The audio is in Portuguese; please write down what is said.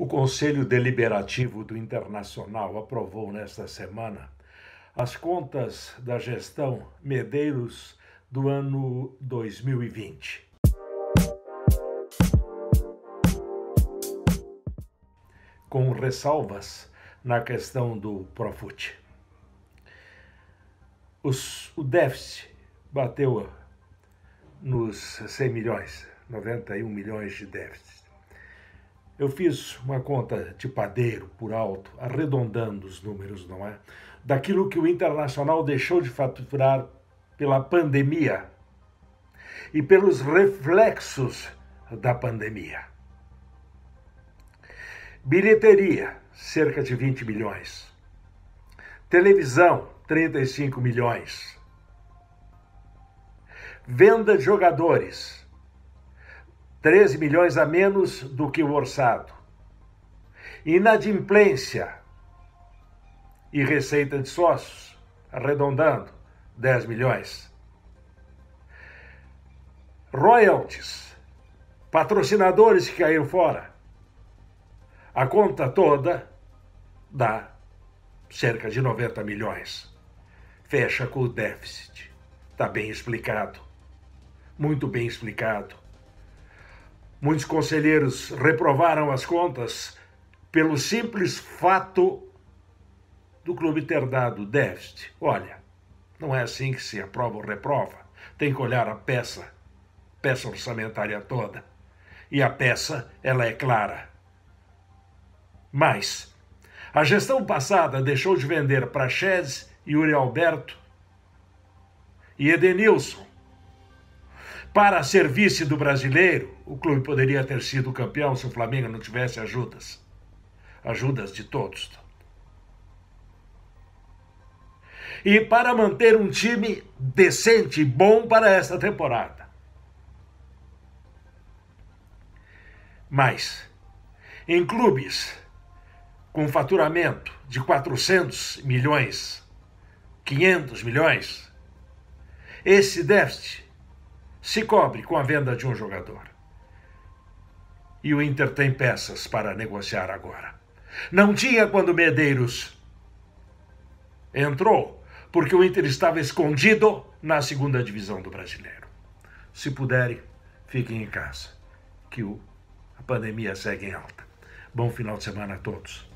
O Conselho Deliberativo do Internacional aprovou nesta semana as contas da gestão Medeiros do ano 2020. Com ressalvas na questão do Profut. Os, o déficit bateu nos 100 milhões, 91 milhões de déficit eu fiz uma conta de padeiro por alto, arredondando os números, não é? Daquilo que o Internacional deixou de faturar pela pandemia e pelos reflexos da pandemia. Bilheteria, cerca de 20 milhões. Televisão, 35 milhões. Venda de jogadores, 13 milhões a menos do que o orçado. Inadimplência e receita de sócios, arredondando, 10 milhões. Royalties, patrocinadores que caíram fora. A conta toda dá cerca de 90 milhões. Fecha com o déficit. Está bem explicado. Muito bem explicado. Muitos conselheiros reprovaram as contas pelo simples fato do clube ter dado déficit. Olha, não é assim que se aprova ou reprova. Tem que olhar a peça, peça orçamentária toda. E a peça, ela é clara. Mas a gestão passada deixou de vender Praxedes, Yuri Alberto e Edenilson para serviço do brasileiro, o clube poderia ter sido campeão se o Flamengo não tivesse ajudas. Ajudas de todos. E para manter um time decente e bom para esta temporada. Mas, em clubes com faturamento de 400 milhões, 500 milhões, esse déficit se cobre com a venda de um jogador. E o Inter tem peças para negociar agora. Não tinha quando Medeiros entrou, porque o Inter estava escondido na segunda divisão do brasileiro. Se puderem, fiquem em casa, que a pandemia segue em alta. Bom final de semana a todos.